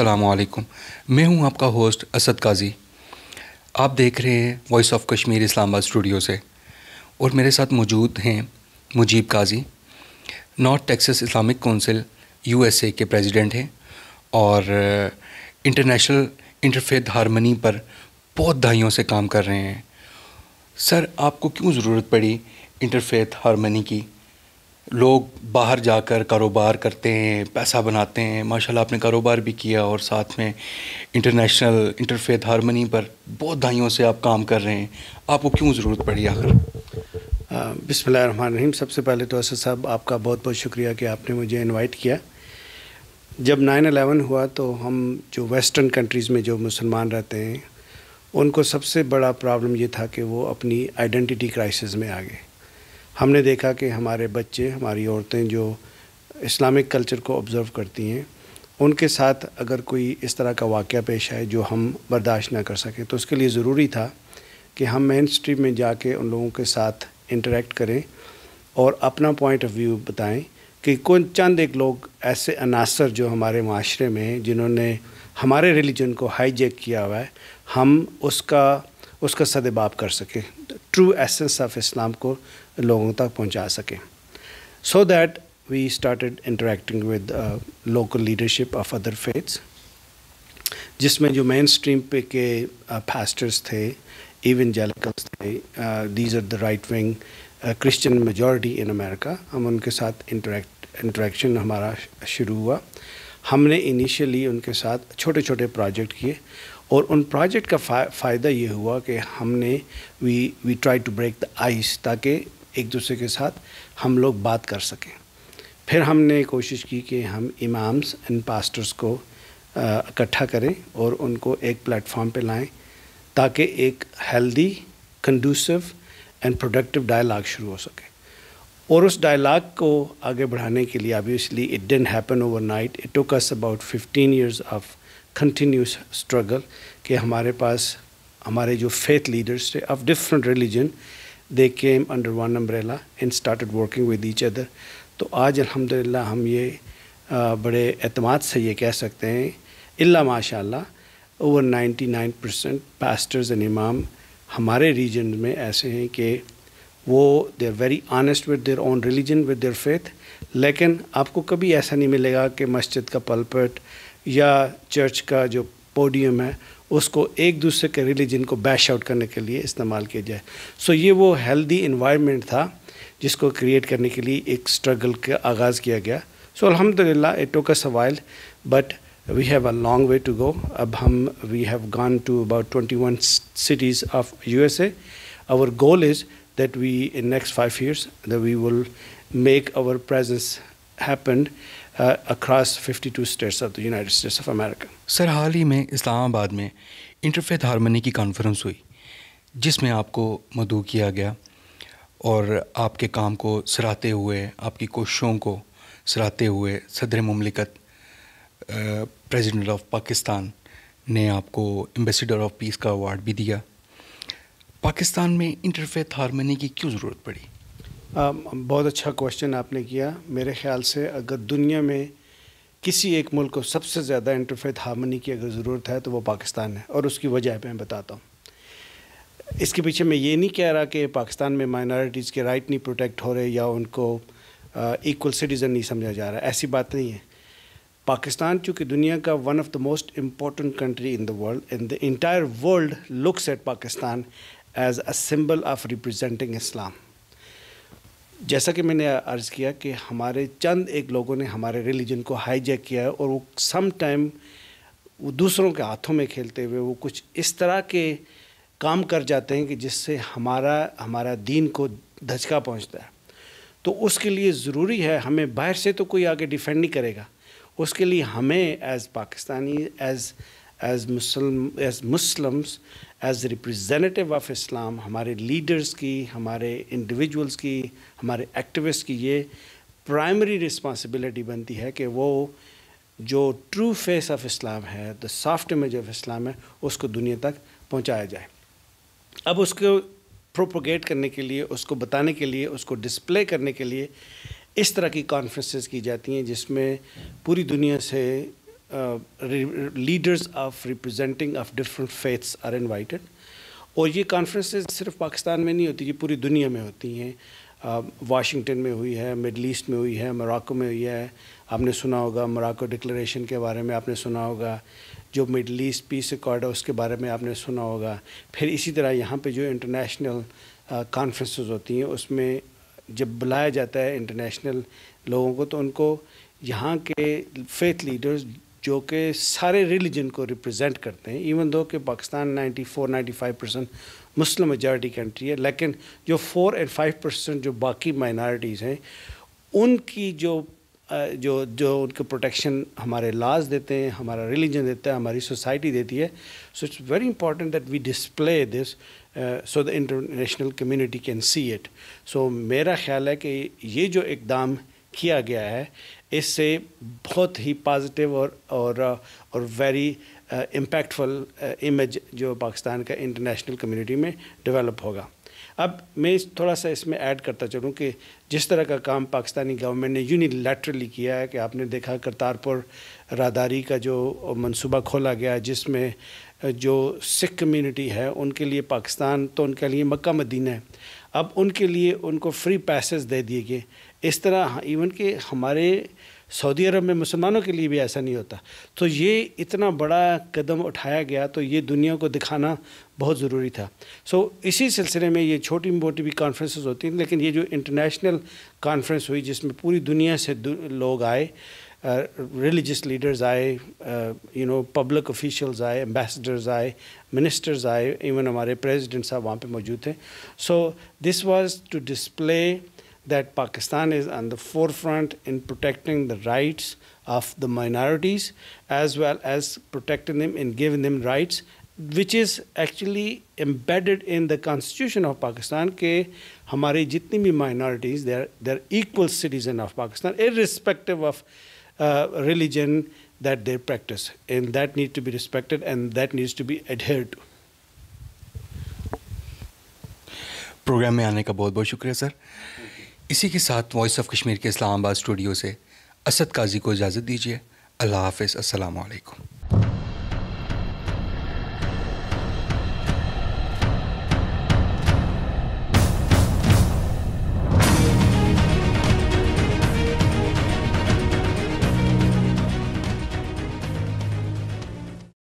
असलकुम मैं हूं आपका होस्ट असद काजी आप देख रहे हैं voice of Kashmir Islamabad studio से और मेरे साथ मौजूद हैं Mujeeb Qazi North Texas Islamic Council USA के प्रेसिडेंट हैं और इंटरनेशनल इंटरफेथ हारमनी पर बहुत दहाइयों से काम कर रहे हैं सर आपको क्यों ज़रूरत पड़ी इंटरफेथ हारमनी की लोग बाहर जाकर कारोबार करते हैं पैसा बनाते हैं माशाल्लाह आपने कारोबार भी किया और साथ में इंटरनेशनल इंटरफेथ हारमनी पर बहुत दाइयों से आप काम कर रहे हैं आपको क्यों ज़रूरत पड़ी आखिर बिसमीम सबसे पहले तो असद साहब आपका बहुत बहुत शुक्रिया कि आपने मुझे इनवाइट किया जब नाइन अलेवन हुआ तो हम जो वेस्टर्न कंट्रीज़ में जो मुसलमान रहते हैं उनको सबसे बड़ा प्रॉब्लम ये था कि वो अपनी आइडेंटिटी क्राइसिस में आ गए हमने देखा कि हमारे बच्चे हमारी औरतें जो इस्लामिक कल्चर को ऑब्ज़र्व करती हैं उनके साथ अगर कोई इस तरह का वाक़ पेश आए जो हम बर्दाश्त ना कर सकें तो उसके लिए ज़रूरी था कि हम मेन स्ट्रीम में जाके उन लोगों के साथ इंटरेक्ट करें और अपना पॉइंट ऑफ व्यू बताएं कि कौन चंद एक लोग ऐसे अनासर जो हमारे माशरे में हैं जिन्होंने हमारे रिलीजन को हाईजेक किया हुआ है हम उसका उसका सदबाब कर सकें ट्रू एसेंस ऑफ इस्लाम को लोगों तक पहुंचा सकें so that we started interacting with local leadership of other faiths जिसमें जो मेन स्ट्रीम पे के uh, थे इवन जेलिकल्स थे these are the right wing Christian majority in America हम उनके साथ इंटरेक्ट इंटरेक्शन हमारा शुरू हुआ हमने इनिशियली उनके साथ छोटे छोटे प्रोजेक्ट किए और उन प्रोजेक्ट का फा फ़ायदा ये हुआ कि हमने we we try to break the ice ताकि एक दूसरे के साथ हम लोग बात कर सकें फिर हमने कोशिश की कि हम इमाम्स एंड पास्टर्स को इकट्ठा करें और उनको एक प्लेटफॉर्म पे लाएं ताकि एक healthy conducive and productive dialogue शुरू हो सके और उस डायलाग को आगे बढ़ाने के लिए इसलिए it didn't happen overnight it takes about 15 years of continuous struggle कि हमारे पास हमारे जो फेथ लीडर्स थे of different religion they came under one umbrella and started working with each other तो आज अल्हम्दुलिल्लाह हम ये बड़े अतमाद से ये कह सकते हैं इल्ला माशाल्लाह ओवर 99 परसेंट पास्टर्स एंड इमाम हमारे रीजन में ऐसे हैं कि वो they are very honest with their own religion with their faith लेकिन आपको कभी ऐसा नहीं मिलेगा कि मस्जिद का पलपट या चर्च का जो पोडियम है उसको एक दूसरे के रिलीजन को बैश आउट करने के लिए इस्तेमाल किया जाए सो ये वो हेल्दी इन्वायरमेंट था जिसको क्रिएट करने के लिए एक स्ट्रगल का आगाज़ किया गया सो अलहमदिल्ला it took us but we have a long way to go अब हम we have gone to about twenty one cities of U S our goal is that we in next five years that we will make our presence happened fifty two states of the United States of America sir हाल ही में इस्लामाबाद में interfaith harmony की conference हुई जिसमें आपको मधु किया गया और आपके काम को सराहते हुए आपकी कोशिशों को सराहते हुए सदर ममलिकत प्रेसिडेंट ऑफ पाकिस्तान ने आपको एम्बेसडर ऑफ पीस का अवार्ड भी दिया पाकिस्तान में इंटरफेथ हारमोनी की क्यों ज़रूरत पड़ी Um, बहुत अच्छा क्वेश्चन आपने किया मेरे ख्याल से अगर दुनिया में किसी एक मुल्क को सबसे ज़्यादा इंटरफेथ हार्मनी की अगर ज़रूरत है तो वो पाकिस्तान है और उसकी वजह मैं बताता हूँ इसके पीछे मैं ये नहीं कह रहा कि पाकिस्तान में माइनॉरिटीज़ के राइट नहीं प्रोटेक्ट हो रहे या उनको इक्वल uh, सिटीज़न नहीं समझा जा रहा ऐसी बात नहीं है पाकिस्तान चूँकि दुनिया का one of the most important country in the world in the entire world looks at Pakistan as a symbol of representing Islam जैसा कि मैंने अर्ज़ किया कि हमारे चंद एक लोगों ने हमारे रिलीजन को हाईजैक किया है और वो सम टाइम वो दूसरों के हाथों में खेलते हुए वो कुछ इस तरह के काम कर जाते हैं कि जिससे हमारा हमारा दीन को धचका पहुंचता है तो उसके लिए ज़रूरी है हमें बाहर से तो कोई आगे डिफेंड नहीं करेगा उसके लिए हमें as Pakistani as as Muslim as Muslims as representative of Islam हमारे लीडर्स की हमारे इंडिविजुअल्स की हमारे एक्टिविस्ट की ये प्राइमरी रिस्पॉन्सिबिलिटी बनती है कि वो जो ट्रू फेस ऑफ इस्लाम है the soft image of Islam है उसको दुनिया तक पहुंचाया जाए अब उसको प्रोपोगेट करने के लिए उसको बताने के लिए उसको डिस्प्ले करने के लिए इस तरह की कॉन्फ्रेंसेस की जाती हैं जिसमें पूरी दुनिया से leaders of representing of different faiths are invited और ये कॉन्फ्रेंसेस सिर्फ पाकिस्तान में नहीं होती ये पूरी दुनिया में होती हैं वाशिंगटन uh, में हुई है मिडल ईस्ट में हुई है मोराको में हुई है आपने सुना होगा मोराको डिक्लेरेशन के बारे में आपने सुना होगा जो मिडल ईस्ट पीस अकॉर्ड है उसके बारे में आपने सुना होगा फिर इसी तरह यहाँ पे जो इंटरनेशनल कॉन्फ्रेंस uh, होती हैं उसमें जब बुलाया जाता है इंटरनेशनल लोगों को तो उनको यहाँ के फेथ लीडर्स जो कि सारे रिलीजन को रिप्रेजेंट करते हैं इवन दो कि Pakistan 94 95 percent Muslim majority country है लेकिन जो 4 एंड 5 परसेंट जो बाकी माइनॉरिटीज़ हैं उनकी जो जो जो उनके प्रोटेक्शन हमारे लाज देते हैं हमारा रिलीजन देता है हमारी सोसाइटी देती है so it's very important that we display this so the international community can see it so मेरा ख्याल है कि ये जो इकदाम किया गया है इससे बहुत ही पॉजिटिव और और uh, और वेरी इम्पैक्टफुल इमेज जो पाकिस्तान का इंटरनेशनल कम्युनिटी में डेवलप होगा अब मैं इस थोड़ा सा इसमें ऐड करता चलूँ कि जिस तरह का काम पाकिस्तानी गवर्नमेंट ने यूनिलैटरली किया है कि आपने देखा करतारपुर रादारी का जो मंसूबा खोला गया जिसमें uh, जो सिख कम्युनिटी है उनके लिए पाकिस्तान तो उनके लिए मक्का मदीना है अब उनके लिए उनको फ्री पैसेज दे दिए गए इस तरह इवन हाँ, कि हमारे सऊदी अरब में मुसलमानों के लिए भी ऐसा नहीं होता तो ये इतना बड़ा कदम उठाया गया तो ये दुनिया को दिखाना बहुत ज़रूरी था सो so, इसी सिलसिले में ये छोटी मोटी भी कॉन्फ्रेंस होती हैं लेकिन ये जो इंटरनेशनल कॉन्फ्रेंस हुई जिसमें पूरी दुनिया से दु, लोग आए Uh, religious leaders I, uh, you know, public officials I, ambassadors I, ministers I, even our president are there. so this was to display that Pakistan is on the forefront in protecting the rights of the minorities as well as protecting them and giving them rights which is actually embedded in the constitution of Pakistan That our minorities they are they are equal citizens of Pakistan irrespective of uh, religion that they practice and that needs to be respected and that needs to be adhered to programme में आने का बहुत बहुत शुक्रिया sir इसी के साथ voice of Kashmir के इस्लामाबाद स्टूडियो से असद काजी को इजाज़त दीजिए अल्लाह हाफिज़ अस्सलाम वालेकुम